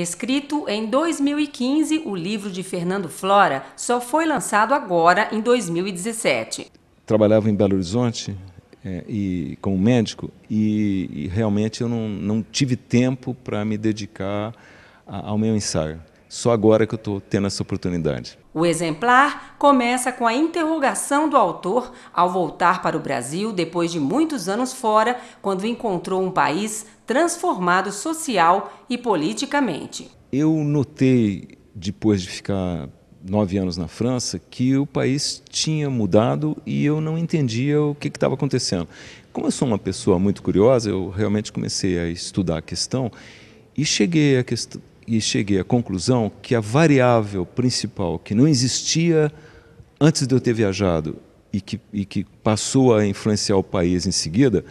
Escrito em 2015, o livro de Fernando Flora só foi lançado agora em 2017. Trabalhava em Belo Horizonte é, e como médico e, e realmente eu não, não tive tempo para me dedicar a, ao meu ensaio. Só agora que eu estou tendo essa oportunidade. O exemplar começa com a interrogação do autor ao voltar para o Brasil depois de muitos anos fora, quando encontrou um país transformado social e politicamente. Eu notei, depois de ficar nove anos na França, que o país tinha mudado e eu não entendia o que estava acontecendo. Como eu sou uma pessoa muito curiosa, eu realmente comecei a estudar a questão e cheguei à questão e cheguei à conclusão que a variável principal que não existia antes de eu ter viajado e que, e que passou a influenciar o país em seguida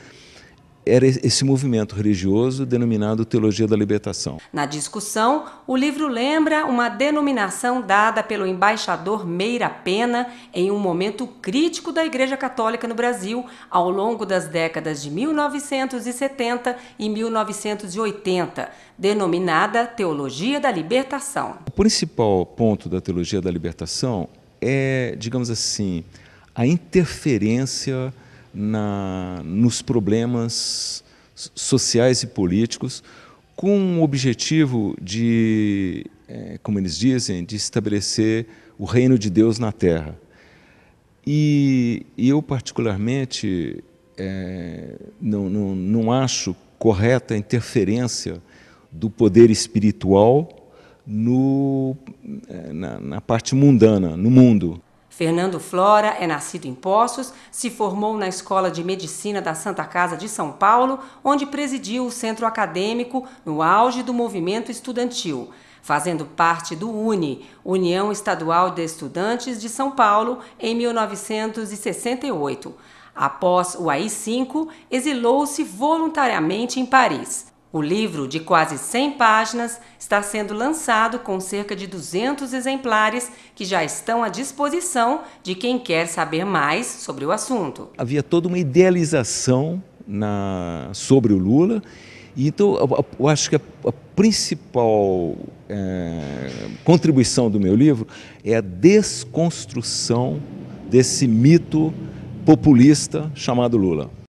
era esse movimento religioso denominado Teologia da Libertação. Na discussão, o livro lembra uma denominação dada pelo embaixador Meira Pena em um momento crítico da Igreja Católica no Brasil, ao longo das décadas de 1970 e 1980, denominada Teologia da Libertação. O principal ponto da Teologia da Libertação é, digamos assim, a interferência na, nos problemas sociais e políticos, com o objetivo de, é, como eles dizem, de estabelecer o reino de Deus na Terra. E, e eu, particularmente, é, não, não, não acho correta a interferência do poder espiritual no, é, na, na, parte mundana, no mundo. Fernando Flora é nascido em Poços, se formou na Escola de Medicina da Santa Casa de São Paulo, onde presidiu o centro acadêmico no auge do movimento estudantil, fazendo parte do UNE, União Estadual de Estudantes de São Paulo, em 1968. Após o AI-5, exilou-se voluntariamente em Paris. O livro, de quase 100 páginas, está sendo lançado com cerca de 200 exemplares que já estão à disposição de quem quer saber mais sobre o assunto. Havia toda uma idealização na, sobre o Lula. E então, eu acho que a, a principal é, contribuição do meu livro é a desconstrução desse mito populista chamado Lula.